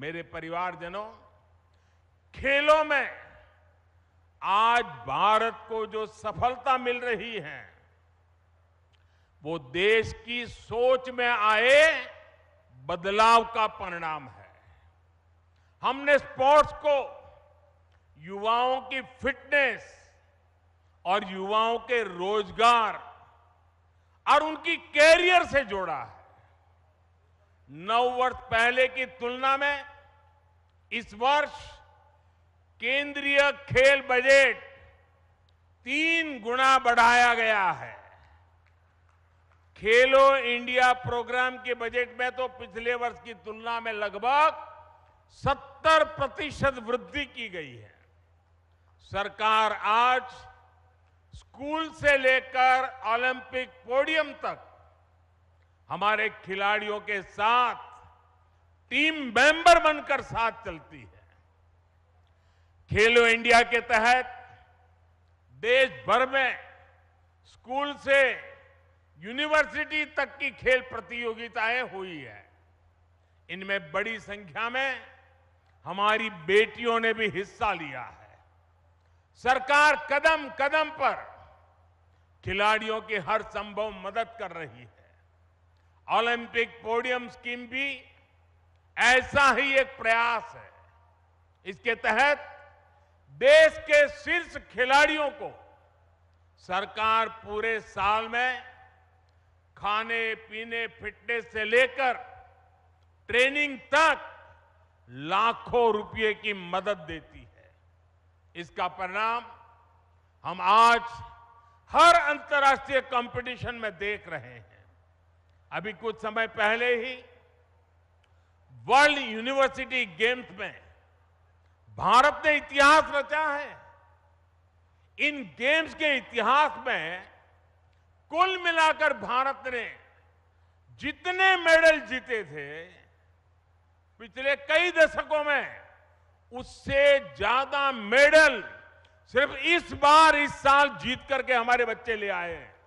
मेरे परिवारजनों खेलों में आज भारत को जो सफलता मिल रही है वो देश की सोच में आए बदलाव का परिणाम है हमने स्पोर्ट्स को युवाओं की फिटनेस और युवाओं के रोजगार और उनकी कैरियर से जोड़ा है नौ वर्ष पहले की तुलना में इस वर्ष केंद्रीय खेल बजट तीन गुना बढ़ाया गया है खेलो इंडिया प्रोग्राम के बजट में तो पिछले वर्ष की तुलना में लगभग 70 प्रतिशत वृद्धि की गई है सरकार आज स्कूल से लेकर ओलंपिक पोडियम तक हमारे खिलाड़ियों के साथ टीम मेंबर बनकर साथ चलती है खेलो इंडिया के तहत देश भर में स्कूल से यूनिवर्सिटी तक की खेल प्रतियोगिताएं हुई है इनमें बड़ी संख्या में हमारी बेटियों ने भी हिस्सा लिया है सरकार कदम कदम पर खिलाड़ियों की हर संभव मदद कर रही है ओलंपिक पोडियम स्कीम भी ऐसा ही एक प्रयास है इसके तहत देश के शीर्ष खिलाड़ियों को सरकार पूरे साल में खाने पीने फिटनेस से लेकर ट्रेनिंग तक लाखों रुपए की मदद देती है इसका परिणाम हम आज हर अंतर्राष्ट्रीय कंपटीशन में देख रहे हैं अभी कुछ समय पहले ही वर्ल्ड यूनिवर्सिटी गेम्स में भारत ने इतिहास रचा है इन गेम्स के इतिहास में कुल मिलाकर भारत ने जितने मेडल जीते थे पिछले कई दशकों में उससे ज्यादा मेडल सिर्फ इस बार इस साल जीत करके हमारे बच्चे ले आए हैं